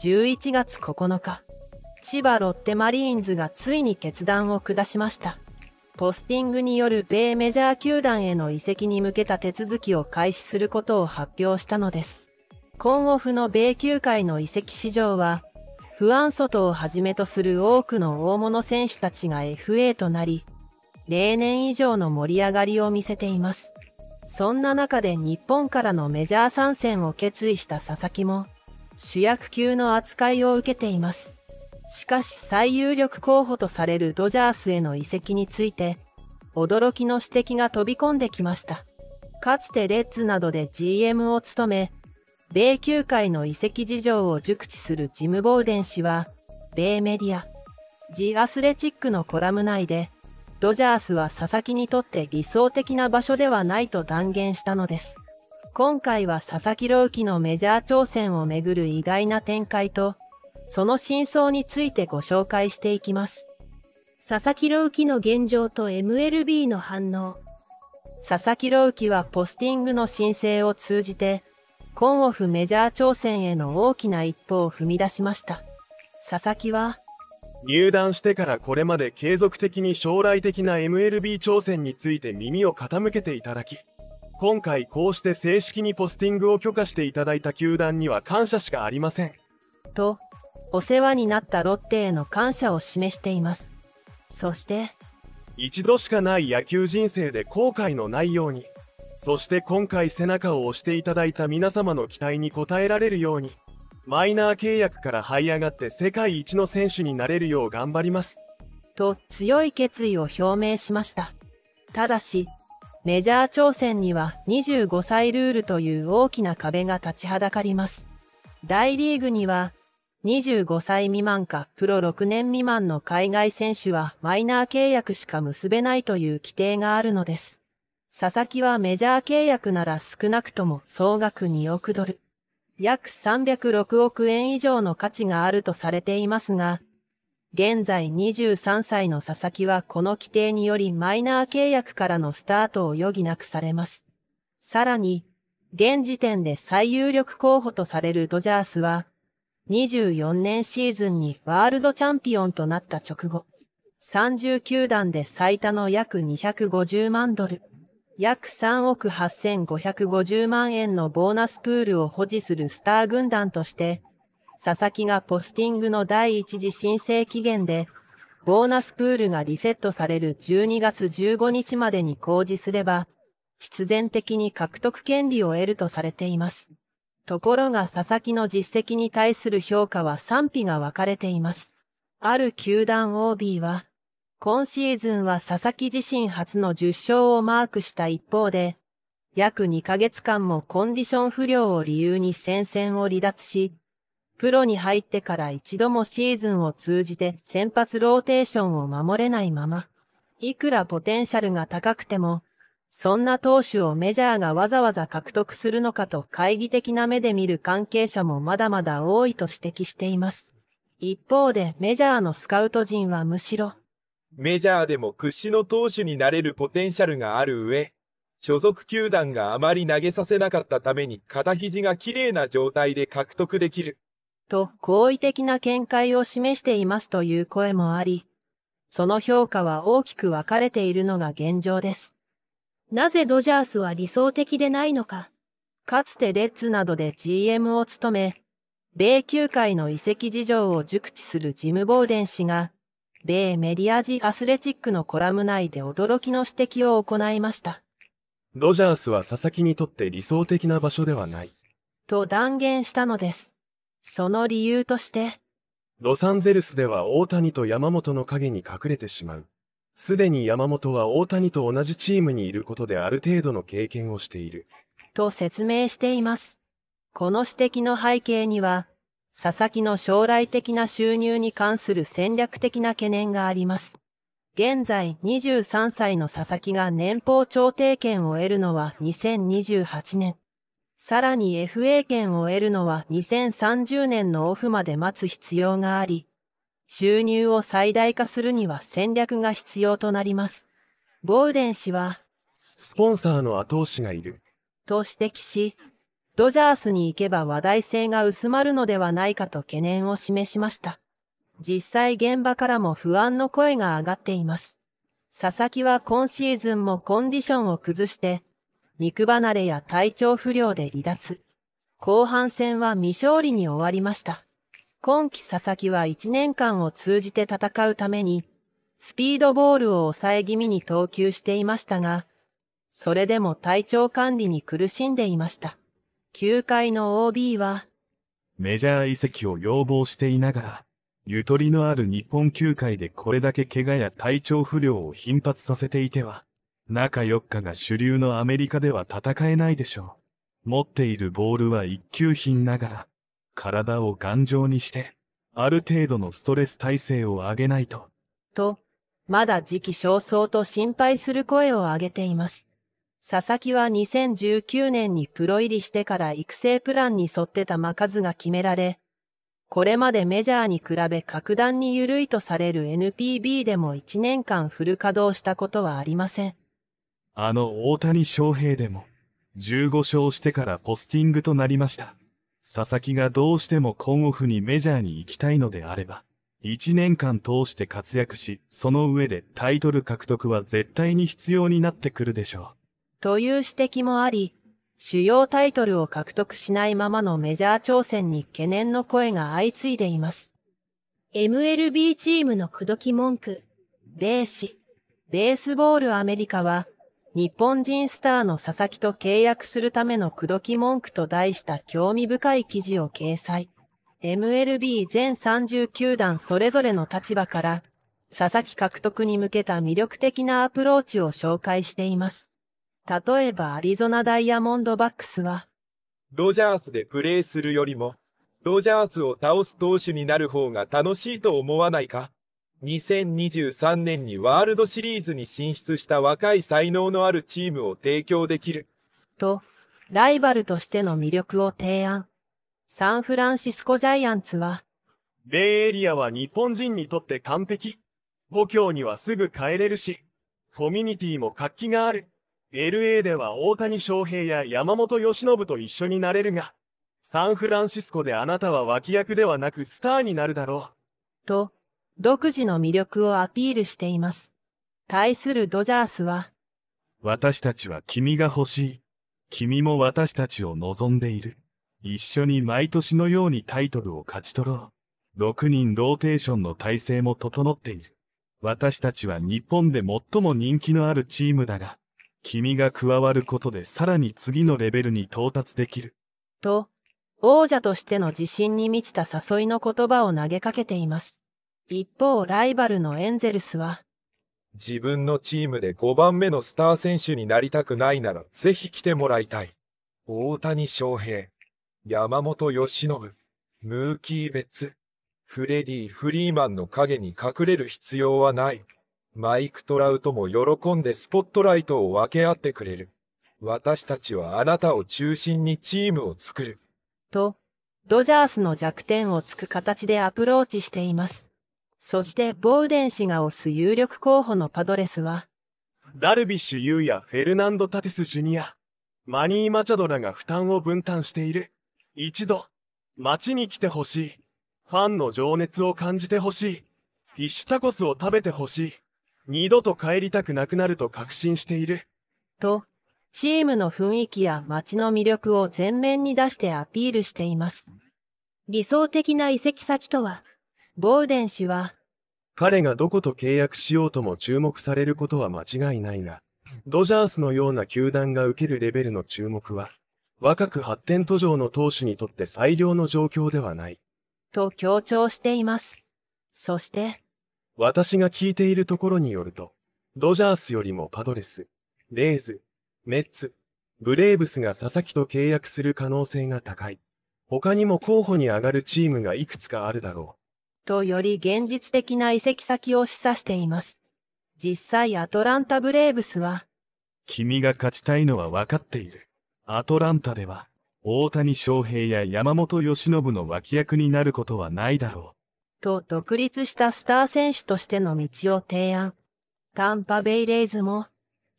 11月9日、千葉ロッテマリーンズがついに決断を下しました。ポスティングによる米メジャー球団への移籍に向けた手続きを開始することを発表したのです。コンオフの米球界の移籍市場は、不安外をはじめとする多くの大物選手たちが FA となり、例年以上の盛り上がりを見せています。そんな中で日本からのメジャー参戦を決意した佐々木も、主役級の扱いを受けています。しかし最有力候補とされるドジャースへの移籍について、驚きの指摘が飛び込んできました。かつてレッズなどで GM を務め、米球界の移籍事情を熟知するジム・ボーデン氏は、米メディア、ジ・アスレチックのコラム内で、ドジャースは佐々木にとって理想的な場所ではないと断言したのです。今回は佐々木朗希のメジャー挑戦をめぐる意外な展開と、その真相についてご紹介していきます。佐々木朗希の現状と MLB の反応。佐々木朗希はポスティングの申請を通じて、コンオフメジャー挑戦への大きな一歩を踏み出しました。佐々木は、入団してからこれまで継続的に将来的な MLB 挑戦について耳を傾けていただき、今回こうして正式にポスティングを許可していただいた球団には感謝しかありません。と、お世話になったロッテへの感謝を示しています。そして、一度しかない野球人生で後悔のないように、そして今回背中を押していただいた皆様の期待に応えられるように、マイナー契約から這い上がって世界一の選手になれるよう頑張ります。と強い決意を表明しました。ただし、メジャー挑戦には25歳ルールという大きな壁が立ちはだかります。大リーグには25歳未満かプロ6年未満の海外選手はマイナー契約しか結べないという規定があるのです。佐々木はメジャー契約なら少なくとも総額2億ドル。約306億円以上の価値があるとされていますが、現在23歳の佐々木はこの規定によりマイナー契約からのスタートを余儀なくされます。さらに、現時点で最有力候補とされるドジャースは、24年シーズンにワールドチャンピオンとなった直後、30球団で最多の約250万ドル、約3億8550万円のボーナスプールを保持するスター軍団として、佐々木がポスティングの第一次申請期限で、ボーナスプールがリセットされる12月15日までに公示すれば、必然的に獲得権利を得るとされています。ところが佐々木の実績に対する評価は賛否が分かれています。ある球団 OB は、今シーズンは佐々木自身初の10勝をマークした一方で、約2ヶ月間もコンディション不良を理由に戦線を離脱し、プロに入ってから一度もシーズンを通じて先発ローテーションを守れないまま、いくらポテンシャルが高くても、そんな投手をメジャーがわざわざ獲得するのかと懐疑的な目で見る関係者もまだまだ多いと指摘しています。一方でメジャーのスカウト陣はむしろ、メジャーでも屈指の投手になれるポテンシャルがある上、所属球団があまり投げさせなかったために肩肘が綺麗な状態で獲得できる。と好意的な見解を示していますという声もあり、その評価は大きく分かれているのが現状です。なぜドジャースは理想的でないのか。かつてレッツなどで GM を務め、米球界の移籍事情を熟知するジム・ボーデン氏が、米メディアジ・アスレチックのコラム内で驚きの指摘を行いました。ドジャースは佐々木にとって理想的な場所ではない。と断言したのです。その理由として、ロサンゼルスでは大谷と山本の影に隠れてしまう。すでに山本は大谷と同じチームにいることである程度の経験をしている。と説明しています。この指摘の背景には、佐々木の将来的な収入に関する戦略的な懸念があります。現在23歳の佐々木が年俸調停権を得るのは2028年。さらに FA 権を得るのは2030年のオフまで待つ必要があり、収入を最大化するには戦略が必要となります。ボーデン氏は、スポンサーの後押しがいる。と指摘し、ドジャースに行けば話題性が薄まるのではないかと懸念を示しました。実際現場からも不安の声が上がっています。佐々木は今シーズンもコンディションを崩して、肉離れや体調不良で離脱。後半戦は未勝利に終わりました。今季佐々木は1年間を通じて戦うために、スピードボールを抑え気味に投球していましたが、それでも体調管理に苦しんでいました。球界の OB は、メジャー移籍を要望していながら、ゆとりのある日本球界でこれだけ怪我や体調不良を頻発させていては、中4日が主流のアメリカでは戦えないでしょう。持っているボールは一級品ながら、体を頑丈にして、ある程度のストレス耐性を上げないと。と、まだ時期尚早と心配する声を上げています。佐々木は2019年にプロ入りしてから育成プランに沿ってた魔数が決められ、これまでメジャーに比べ格段に緩いとされる NPB でも1年間フル稼働したことはありません。あの大谷翔平でも、15勝してからポスティングとなりました。佐々木がどうしてもコンオフにメジャーに行きたいのであれば、1年間通して活躍し、その上でタイトル獲得は絶対に必要になってくるでしょう。という指摘もあり、主要タイトルを獲得しないままのメジャー挑戦に懸念の声が相次いでいます。MLB チームの口説き文句、米紙、ベースボールアメリカは、日本人スターの佐々木と契約するための口説き文句と題した興味深い記事を掲載。MLB 全39団それぞれの立場から佐々木獲得に向けた魅力的なアプローチを紹介しています。例えばアリゾナダイヤモンドバックスは、ドジャースでプレーするよりも、ドジャースを倒す投手になる方が楽しいと思わないか2023年にワールドシリーズに進出した若い才能のあるチームを提供できる。と、ライバルとしての魅力を提案。サンフランシスコジャイアンツは、ベイエリアは日本人にとって完璧。故郷にはすぐ帰れるし、コミュニティも活気がある。LA では大谷翔平や山本由伸と一緒になれるが、サンフランシスコであなたは脇役ではなくスターになるだろう。と、独自の魅力をアピールしています。対するドジャースは、私たちは君が欲しい。君も私たちを望んでいる。一緒に毎年のようにタイトルを勝ち取ろう。6人ローテーションの体制も整っている。私たちは日本で最も人気のあるチームだが、君が加わることでさらに次のレベルに到達できる。と、王者としての自信に満ちた誘いの言葉を投げかけています。一方、ライバルのエンゼルスは、自分のチームで5番目のスター選手になりたくないならぜひ来てもらいたい。大谷翔平、山本由伸、ムーキー・ベッツ、フレディ・フリーマンの影に隠れる必要はない。マイク・トラウトも喜んでスポットライトを分け合ってくれる。私たちはあなたを中心にチームを作る。と、ドジャースの弱点をつく形でアプローチしています。そしてボーデン氏が推す有力候補のパドレスは、ダルビッシュ優やフェルナンド・タティス・ジュニア、マニー・マチャドラが負担を分担している。一度、街に来てほしい。ファンの情熱を感じてほしい。フィッシュタコスを食べてほしい。二度と帰りたくなくなると確信している。と、チームの雰囲気や街の魅力を前面に出してアピールしています。理想的な移籍先とは、ボーデン氏は、彼がどこと契約しようとも注目されることは間違いないが、ドジャースのような球団が受けるレベルの注目は、若く発展途上の投手にとって最良の状況ではない。と強調しています。そして、私が聞いているところによると、ドジャースよりもパドレス、レイズ、メッツ、ブレーブスが佐々木と契約する可能性が高い。他にも候補に上がるチームがいくつかあるだろう。とより現実的な移籍先を示唆しています。実際アトランタブレーブスは、君が勝ちたいのは分かっている。アトランタでは、大谷翔平や山本由伸の脇役になることはないだろう。と独立したスター選手としての道を提案。タンパベイレイズも、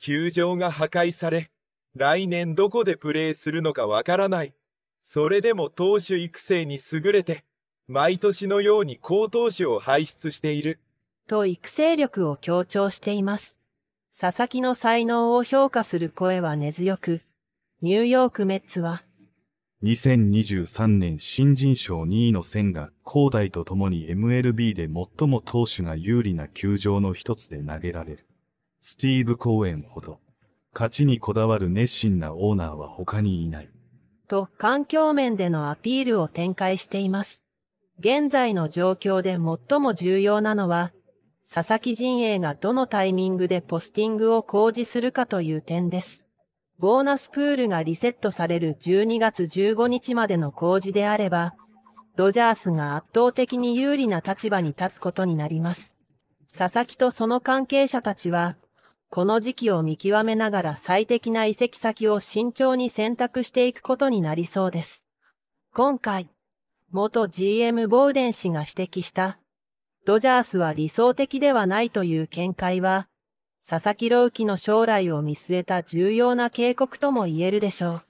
球場が破壊され、来年どこでプレーするのかわからない。それでも投手育成に優れて、毎年のように高等種を輩出している。と育成力を強調しています。佐々木の才能を評価する声は根強く、ニューヨークメッツは、2023年新人賞2位の線が、高台と共に MLB で最も投手が有利な球場の一つで投げられる。スティーブ・コーエンほど、勝ちにこだわる熱心なオーナーは他にいない。と、環境面でのアピールを展開しています。現在の状況で最も重要なのは、佐々木陣営がどのタイミングでポスティングを公示するかという点です。ボーナスプールがリセットされる12月15日までの公示であれば、ドジャースが圧倒的に有利な立場に立つことになります。佐々木とその関係者たちは、この時期を見極めながら最適な移籍先を慎重に選択していくことになりそうです。今回、元 GM ボーデン氏が指摘した、ドジャースは理想的ではないという見解は、佐々木朗希の将来を見据えた重要な警告とも言えるでしょう。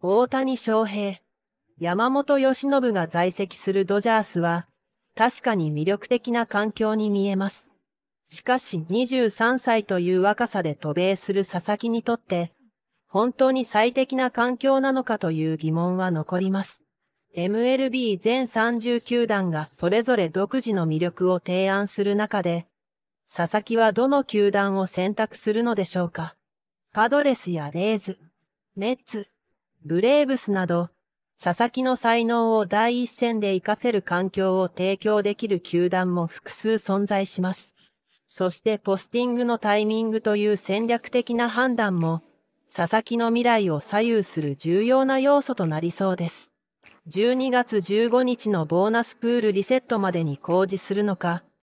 大谷翔平、山本由伸が在籍するドジャースは、確かに魅力的な環境に見えます。しかし23歳という若さで渡米する佐々木にとって、本当に最適な環境なのかという疑問は残ります。MLB 全39団がそれぞれ独自の魅力を提案する中で、佐々木はどの球団を選択するのでしょうかパドレスやレーズ、メッツ、ブレーブスなど、佐々木の才能を第一線で活かせる環境を提供できる球団も複数存在します。そしてポスティングのタイミングという戦略的な判断も、佐々木の未来を左右する重要な要素となりそうです。12月15日のボーナスプールリセットまでに工事するのか、